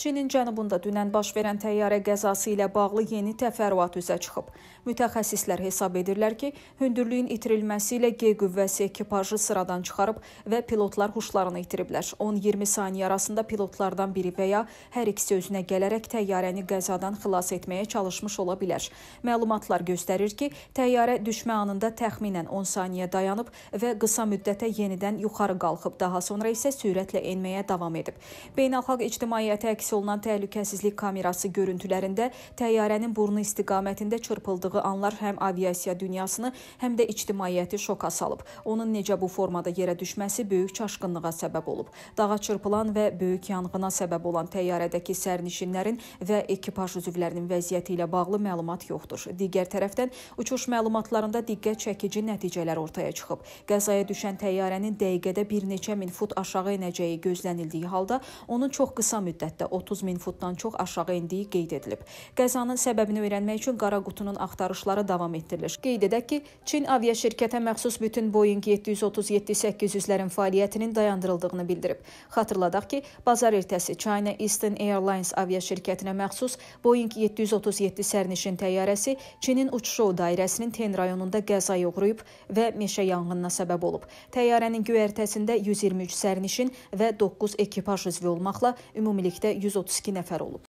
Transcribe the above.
Çinin cənubunda dünən baş verən təyyarə qəzası ilə bağlı yeni təfərrüat üzə çıxıb. Mütəxəssislər hesab edirlər ki, hündürlüyün itirilməsi ilə G qüvvəsi ekipajı sıradan çıxarıb və pilotlar huşlarını itiriblər. 10-20 saniyə arasında pilotlardan biri və ya hər ikisi özünə gələrək təyyarəni qəzadan xilas etməyə çalışmış ola bilər. Məlumatlar göstərir ki, təyyarə düşmə anında təxminən 10 saniyə dayanıb və qısa müddətə yenidən yuxarı qalxıb, daha sonra isə sürətlə enməyə davam edib. Beynəlxalq ictimaiyyətə əks əks olunan təhlükəsizlik kamerası görüntülərində təyyarənin burnu istiqamətində çırpıldığı anlar həm aviasiya dünyasını, həm də ictimaiyyəti şoka salıb. Onun necə bu formada yerə düşməsi böyük çaşqınlığa səbəb olub. Dağa çırpılan və böyük yanğına səbəb olan təyyarədəki sərnişinlərin və ekipaj üzvlərinin vəziyyəti ilə bağlı məlumat yoxdur. Digər tərəfdən uçuş məlumatlarında diqqət çəkici nəticələr ortaya çıxıb. Qəzaya düşən təyyarənin dəqiqədə bir neçə min fut aşağı enəcəyi gözlənildiyi halda, onun çox qısa müddətdə 30 30 min futdan çox aşağı endiyi qeyd edilib. Qəzanın səbəbini öyrənmək üçün qara qutunun axtarışları davam etdirilir. Qeyd edək ki, Çin aviaşirkətə məxsus bütün Boeing 737-800-lərin fəaliyyətinin dayandırıldığını bildirib. Xatırladaq ki, bazar ertəsi China Eastern Airlines aviaşirkətinə məxsus Boeing 737 sərnişin təyyarəsi Çinin uçuşu dairəsinin Ten rayonunda qəzaya uğrayıb və meşə yanğınına səbəb olub. Təyyarənin göyərtəsində 123 sərnişin və 9 ekipaj üzvü olmaqla ümumilikdə 100 132 nəfər olub.